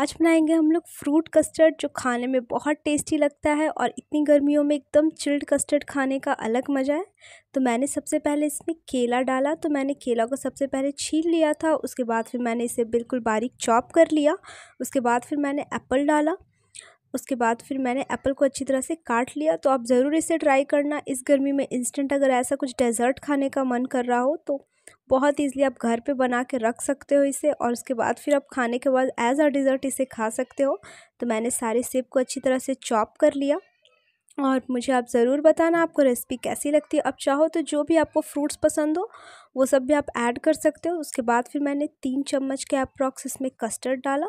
आज बनाएंगे हम लोग फ्रूट कस्टर्ड जो खाने में बहुत टेस्टी लगता है और इतनी गर्मियों में एकदम चिल्ड कस्टर्ड खाने का अलग मज़ा है तो मैंने सबसे पहले इसमें केला डाला तो मैंने केला को सबसे पहले छील लिया था उसके बाद फिर मैंने इसे बिल्कुल बारीक चॉप कर लिया उसके बाद फिर मैंने एप्पल डाला उसके बाद फिर मैंने एप्पल को अच्छी तरह से काट लिया तो आप ज़रूर इसे ट्राई करना इस गर्मी में इंस्टेंट अगर ऐसा कुछ डेजर्ट खाने का मन कर रहा हो तो बहुत ईजिली आप घर पे बना के रख सकते हो इसे और उसके बाद फिर आप खाने के बाद एज अ डिज़र्ट इसे खा सकते हो तो मैंने सारे सेब को अच्छी तरह से चॉप कर लिया और मुझे आप ज़रूर बताना आपको रेसिपी कैसी लगती है आप चाहो तो जो भी आपको फ्रूट्स पसंद हो वो सब भी आप ऐड कर सकते हो उसके बाद फिर मैंने तीन चम्मच के अप्रॉक्स इसमें कस्टर्ड डाला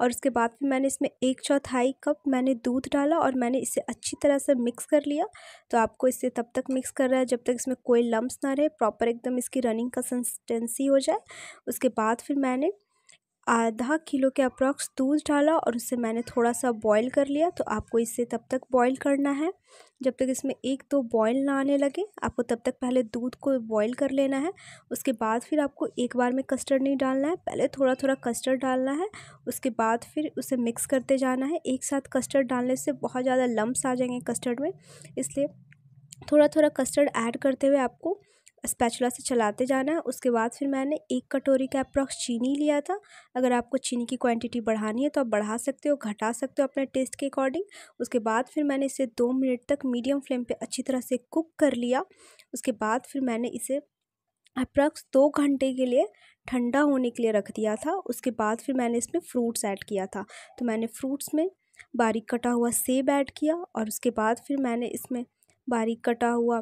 और उसके बाद फिर मैंने इसमें एक चौथाई कप मैंने दूध डाला और मैंने इसे अच्छी तरह से मिक्स कर लिया तो आपको इसे तब तक मिक्स कर रहा है जब तक इसमें कोई लम्ब ना रहे प्रॉपर एकदम इसकी रनिंग कंसिस्टेंसी हो जाए उसके बाद फिर मैंने आधा किलो के अप्रॉक्स दूध डाला और उसे मैंने थोड़ा सा बॉईल कर लिया तो आपको इसे तब तक बॉईल करना है जब तक इसमें एक दो बॉईल ना आने लगे आपको तब तक पहले दूध को बॉईल कर लेना है उसके बाद फिर आपको एक बार में कस्टर्ड नहीं डालना है पहले थोड़ा थोड़ा कस्टर्ड डालना है उसके बाद फिर उसे मिक्स करते जाना है एक साथ कस्टर्ड डालने से बहुत ज़्यादा लम्ब्स आ जाएंगे कस्टर्ड में इसलिए थोड़ा थोड़ा कस्टर्ड ऐड करते हुए आपको स्पैचुला से चलाते जाना है उसके बाद फिर मैंने एक कटोरी का अप्रॉक्स चीनी लिया था अगर आपको चीनी की क्वांटिटी बढ़ानी है तो आप बढ़ा सकते हो घटा सकते हो अपने टेस्ट के अकॉर्डिंग उसके बाद फिर मैंने इसे दो मिनट तक मीडियम फ्लेम पे अच्छी तरह से कुक कर लिया उसके बाद फिर मैंने इसे अप्रॉक्स दो घंटे के लिए ठंडा होने के लिए रख दिया था उसके बाद फिर मैंने इसमें फ्रूट्स ऐड किया था तो मैंने फ्रूट्स में बारीक कटा हुआ सेब ऐड किया और उसके बाद फिर मैंने इसमें बारीक कटा हुआ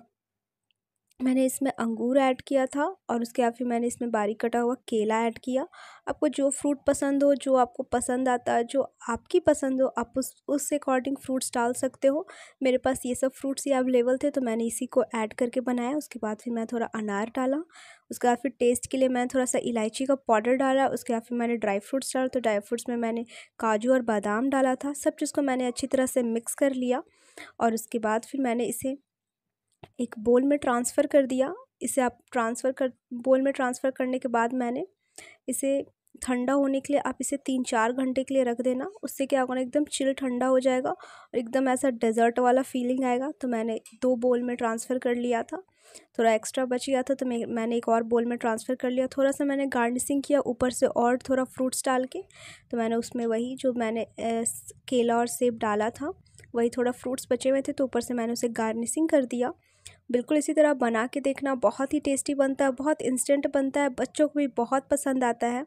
मैंने इसमें अंगूर ऐड किया था और उसके बाद फिर मैंने इसमें बारीक कटा हुआ केला ऐड किया आपको जो फ्रूट पसंद हो जो आपको पसंद आता है जो आपकी पसंद हो आप उस उस अकॉर्डिंग फ्रूट्स डाल सकते हो मेरे पास ये सब फ्रूट्स ही अवेलेबल थे तो मैंने इसी को ऐड करके बनाया उसके बाद फिर मैं थोड़ा अनार डाला उसके बाद फिर टेस्ट के लिए मैंने थोड़ा सा इलायची का पाउडर डाला उसके बाद फिर मैंने ड्राई फ्रूट्स डाला तो ड्राई फ्रूट्स में मैंने काजू और बादाम डाला था सब चीज़ को मैंने अच्छी तरह से मिक्स कर लिया और उसके बाद फिर मैंने इसे एक बोल में ट्रांसफ़र कर दिया इसे आप ट्रांसफ़र कर बोल में ट्रांसफ़र करने के बाद मैंने इसे ठंडा होने के लिए आप इसे तीन चार घंटे के लिए रख देना उससे क्या होगा एकदम चिल ठंडा हो जाएगा और एकदम ऐसा डेजर्ट वाला फीलिंग आएगा तो मैंने दो बोल में ट्रांसफ़र कर लिया था थोड़ा एक्स्ट्रा बच गया था तो मैं मैंने एक और बोल में ट्रांसफ़र कर लिया थोड़ा सा मैंने गार्निशिंग किया ऊपर से और थोड़ा फ्रूट्स डाल के तो मैंने उसमें वही जो मैंने केला और सेब डाला था वही थोड़ा फ्रूट्स बचे हुए थे तो ऊपर से मैंने उसे गार्निशिंग कर दिया बिल्कुल इसी तरह बना के देखना बहुत ही टेस्टी बनता है बहुत इंस्टेंट बनता है बच्चों को भी बहुत पसंद आता है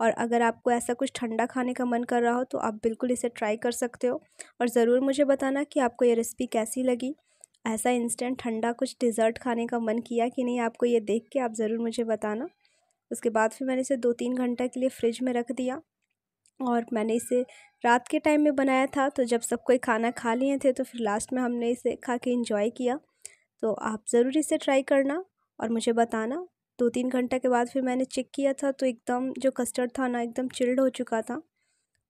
और अगर आपको ऐसा कुछ ठंडा खाने का मन कर रहा हो तो आप बिल्कुल इसे ट्राई कर सकते हो और ज़रूर मुझे बताना कि आपको ये रेसिपी कैसी लगी ऐसा इंस्टेंट ठंडा कुछ डिज़र्ट खाने का मन किया कि नहीं आपको ये देख के आप ज़रूर मुझे बताना उसके बाद फिर मैंने इसे दो तीन घंटे के लिए फ्रिज में रख दिया और मैंने इसे रात के टाइम में बनाया था तो जब सब कोई खाना खा लिए थे तो फिर लास्ट में हमने इसे खा के इंजॉय किया तो आप ज़रूर इसे ट्राई करना और मुझे बताना दो तीन घंटा के बाद फिर मैंने चेक किया था तो एकदम जो कस्टर्ड था ना एकदम चिल्ड हो चुका था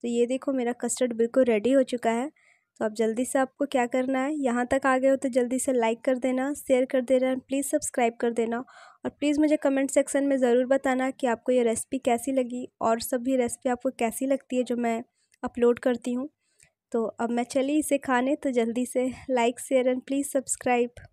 तो ये देखो मेरा कस्टर्ड बिल्कुल रेडी हो चुका है तो आप जल्दी से आपको क्या करना है यहाँ तक आ गए हो तो जल्दी से लाइक कर देना शेयर कर देना प्लीज़ सब्सक्राइब कर देना और प्लीज़ मुझे कमेंट सेक्शन में ज़रूर बताना कि आपको ये रेसिपी कैसी लगी और सभी रेसिपी आपको कैसी लगती है जो मैं अपलोड करती हूँ तो अब मैं चली इसे खाने तो जल्दी से like share and please subscribe